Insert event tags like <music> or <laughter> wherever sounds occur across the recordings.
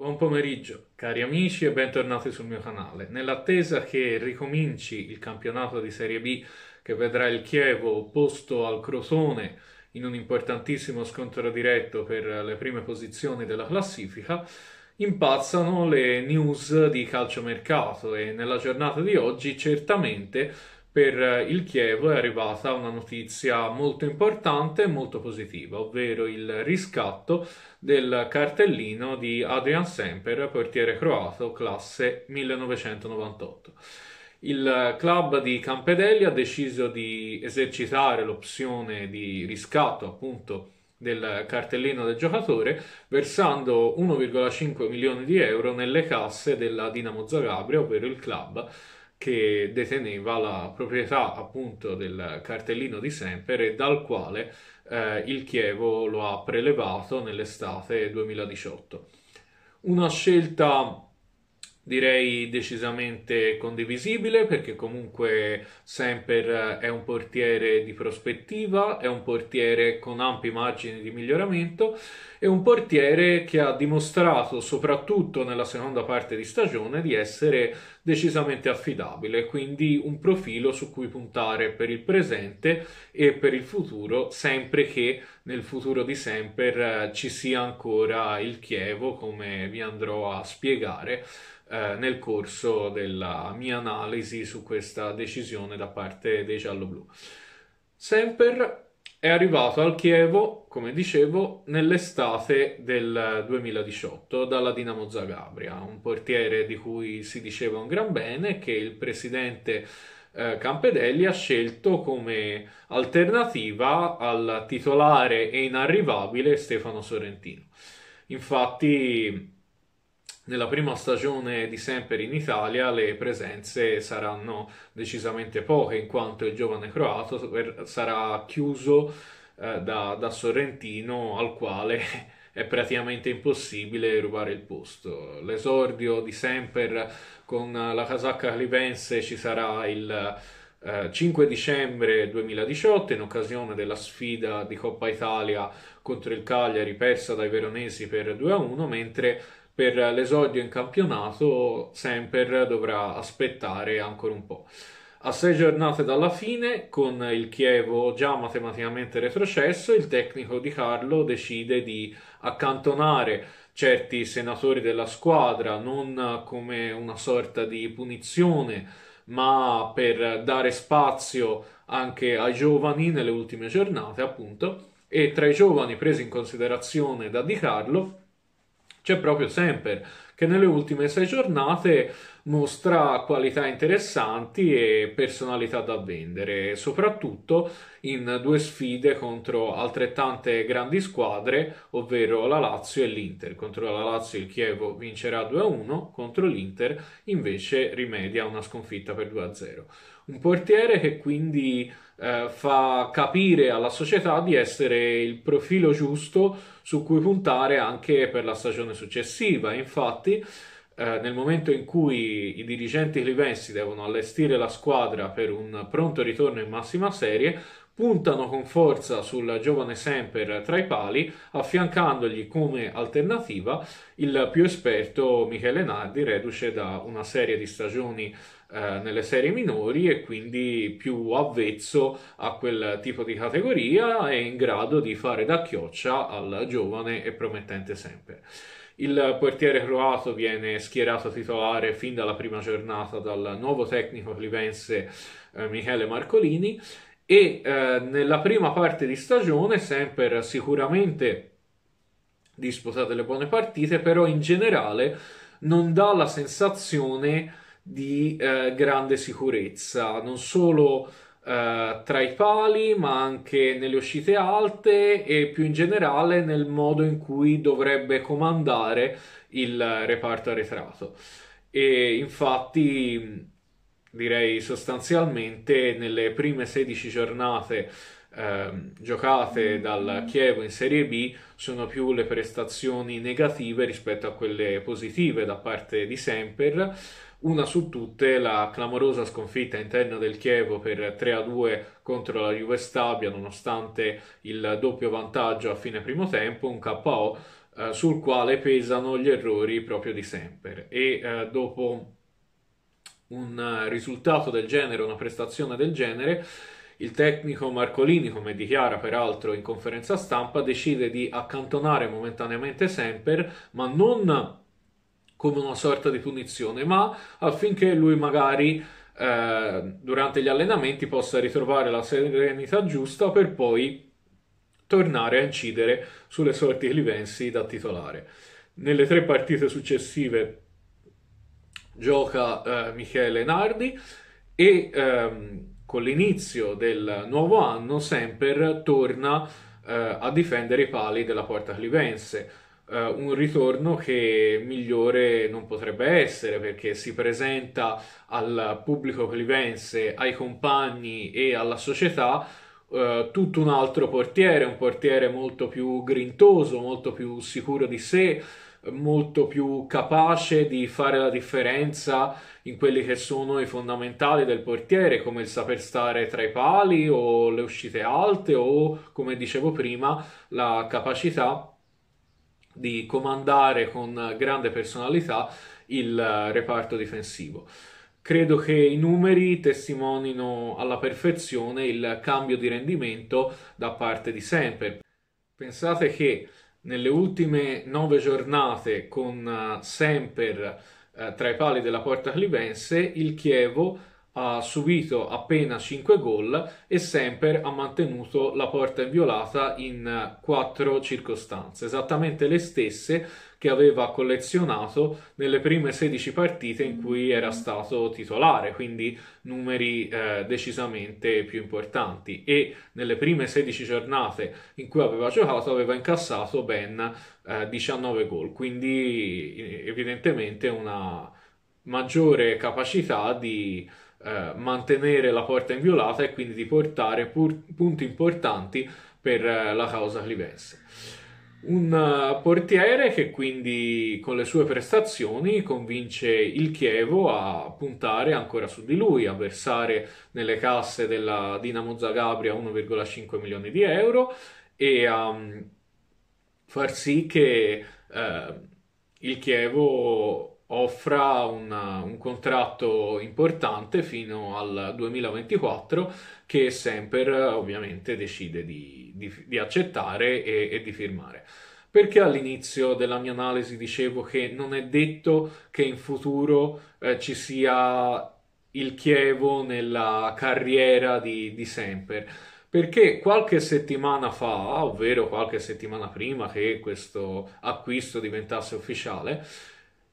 Buon pomeriggio cari amici e bentornati sul mio canale. Nell'attesa che ricominci il campionato di Serie B che vedrà il Chievo opposto al Crotone in un importantissimo scontro diretto per le prime posizioni della classifica, impazzano le news di calciomercato e nella giornata di oggi certamente per eh, il Chievo è arrivata una notizia molto importante e molto positiva, ovvero il riscatto del cartellino di Adrian Semper, portiere croato, classe 1998. Il club di Campedelli ha deciso di esercitare l'opzione di riscatto, appunto, del cartellino del giocatore, versando 1,5 milioni di euro nelle casse della Dinamo Zagabria, ovvero il club, che deteneva la proprietà appunto del cartellino di e dal quale eh, il Chievo lo ha prelevato nell'estate 2018. Una scelta direi decisamente condivisibile perché comunque Semper è un portiere di prospettiva, è un portiere con ampi margini di miglioramento, è un portiere che ha dimostrato soprattutto nella seconda parte di stagione di essere decisamente affidabile, quindi un profilo su cui puntare per il presente e per il futuro, sempre che nel futuro di Semper eh, ci sia ancora il Chievo, come vi andrò a spiegare eh, nel corso della mia analisi su questa decisione da parte dei gialloblu. Semper è arrivato al Chievo, come dicevo, nell'estate del 2018 dalla Dinamo Zagabria, un portiere di cui si diceva un gran bene che il presidente eh, Campedelli ha scelto come alternativa al titolare e inarrivabile Stefano Sorrentino. Infatti nella prima stagione di Semper in Italia le presenze saranno decisamente poche, in quanto il giovane croato sarà chiuso eh, da, da Sorrentino, al quale <laughs> è praticamente impossibile rubare il posto. L'esordio di Semper con la casacca clivense ci sarà il eh, 5 dicembre 2018 in occasione della sfida di Coppa Italia contro il Cagliari persa dai veronesi per 2-1, mentre per l'esordio in campionato Semper dovrà aspettare ancora un po'. A sei giornate dalla fine, con il Chievo già matematicamente retrocesso, il tecnico di Carlo decide di accantonare certi senatori della squadra, non come una sorta di punizione, ma per dare spazio anche ai giovani nelle ultime giornate, appunto. E tra i giovani presi in considerazione da Di Carlo c'è proprio sempre, che nelle ultime sei giornate mostra qualità interessanti e personalità da vendere, soprattutto in due sfide contro altrettante grandi squadre, ovvero la Lazio e l'Inter. Contro la Lazio il Chievo vincerà 2-1, contro l'Inter invece rimedia una sconfitta per 2-0. Un portiere che quindi eh, fa capire alla società di essere il profilo giusto su cui puntare anche per la stagione successiva. Infatti, eh, nel momento in cui i dirigenti clivensi devono allestire la squadra per un pronto ritorno in massima serie, puntano con forza sul giovane Semper tra i pali, affiancandogli come alternativa il più esperto Michele Nardi, reduce da una serie di stagioni eh, nelle serie minori e quindi più avvezzo a quel tipo di categoria e in grado di fare da chioccia al giovane e promettente Semper. Il portiere croato viene schierato titolare fin dalla prima giornata dal nuovo tecnico clivense eh, Michele Marcolini e eh, nella prima parte di stagione Semper sicuramente disputate delle buone partite, però in generale non dà la sensazione di eh, grande sicurezza, non solo eh, tra i pali, ma anche nelle uscite alte e più in generale nel modo in cui dovrebbe comandare il reparto arretrato. E infatti direi sostanzialmente nelle prime 16 giornate eh, giocate dal Chievo in Serie B sono più le prestazioni negative rispetto a quelle positive da parte di Semper. Una su tutte la clamorosa sconfitta interna del Chievo per 3-2 contro la Juve Stabia, nonostante il doppio vantaggio a fine primo tempo, un KO eh, sul quale pesano gli errori proprio di Semper. E eh, dopo un eh, risultato del genere, una prestazione del genere, il tecnico Marcolini, come dichiara peraltro in conferenza stampa, decide di accantonare momentaneamente Semper, ma non come una sorta di punizione, ma affinché lui magari eh, durante gli allenamenti possa ritrovare la serenità giusta per poi tornare a incidere sulle sorti di livensi da titolare. Nelle tre partite successive gioca eh, Michele Nardi e ehm, con l'inizio del nuovo anno Semper torna eh, a difendere i pali della porta clivense. Eh, un ritorno che migliore non potrebbe essere perché si presenta al pubblico clivense, ai compagni e alla società Uh, tutto un altro portiere, un portiere molto più grintoso, molto più sicuro di sé, molto più capace di fare la differenza in quelli che sono i fondamentali del portiere, come il saper stare tra i pali o le uscite alte o, come dicevo prima, la capacità di comandare con grande personalità il reparto difensivo. Credo che i numeri testimonino alla perfezione il cambio di rendimento da parte di sempre. Pensate che nelle ultime nove giornate con uh, Semper uh, tra i pali della porta clivense, il Chievo ha subito appena 5 gol e Semper ha mantenuto la porta inviolata in 4 eh, circostanze, esattamente le stesse che aveva collezionato nelle prime 16 partite in cui era stato titolare, quindi numeri eh, decisamente più importanti e nelle prime 16 giornate in cui aveva giocato aveva incassato ben eh, 19 gol, quindi eh, evidentemente una maggiore capacità di eh, mantenere la porta inviolata e quindi di portare pur- punti importanti per eh, la causa clivense. Un eh, portiere che quindi con le sue prestazioni convince il Chievo a puntare ancora su di lui, a versare nelle casse della Dinamo Zagabria 1,5 milioni di euro e a mm, far sì che uh, il Chievo offra una, un contratto importante fino al 2024 che Semper ovviamente decide di, di, di accettare e, e di firmare. Perché all'inizio della mia analisi dicevo che non è detto che in futuro eh, ci sia il chievo nella carriera di, di, Semper? Perché qualche settimana fa, ovvero qualche settimana prima che questo acquisto diventasse ufficiale,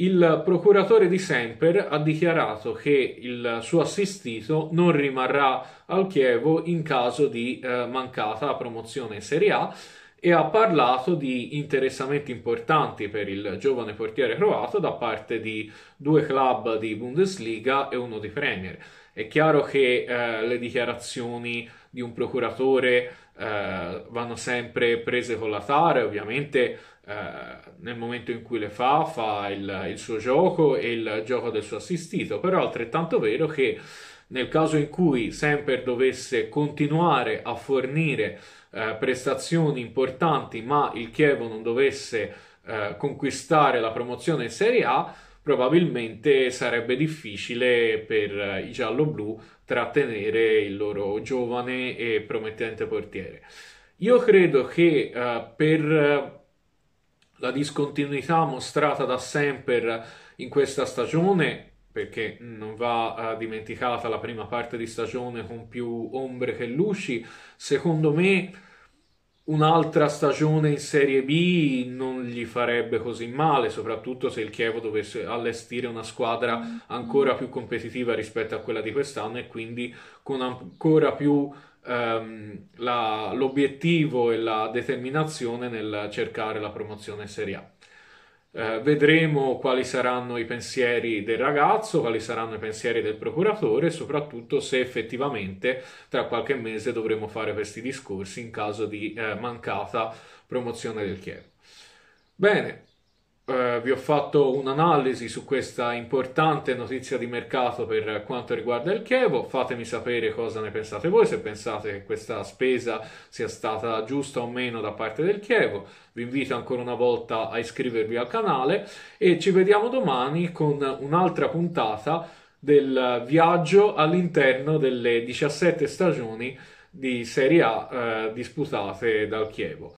il procuratore di Semper ha dichiarato che il suo assistito non rimarrà al Chievo in caso di eh, mancata promozione Serie A e ha parlato di interessamenti importanti per il giovane portiere croato da parte di due club di Bundesliga e uno di Premier. È chiaro che eh, le dichiarazioni di un procuratore eh, vanno sempre prese con la tara, ovviamente eh, nel momento in cui le fa, fa il, il, suo gioco e il gioco del suo assistito, però è altrettanto vero che nel caso in cui Semper dovesse continuare a fornire eh, prestazioni importanti, ma il Chievo non dovesse eh, conquistare la promozione in Serie A, probabilmente sarebbe difficile per eh, i giallo-blu trattenere il loro giovane e promettente portiere. Io credo che eh, per la discontinuità mostrata da Semper in questa stagione perché non va eh, dimenticata la prima parte di stagione con più ombre che luci. Secondo me un'altra stagione in Serie B non gli farebbe così male, soprattutto se il Chievo dovesse allestire una squadra mm. ancora più competitiva rispetto a quella di quest'anno e quindi con ancora più ehm, la, l'obiettivo e la determinazione nel cercare la promozione Serie A. Eh, vedremo quali saranno i pensieri del ragazzo, quali saranno i pensieri del procuratore e soprattutto se effettivamente tra qualche mese dovremo fare questi discorsi in caso di eh, mancata promozione del Chievo. Bene, eh, vi ho fatto un'analisi su questa importante notizia di mercato per quanto riguarda il Chievo. Fatemi sapere cosa ne pensate voi, se pensate che questa spesa sia stata giusta o meno da parte del Chievo. Vi invito ancora una volta a iscrivervi al canale e ci vediamo domani con un'altra puntata del viaggio all'interno delle 17 stagioni di Serie A eh, disputate dal Chievo.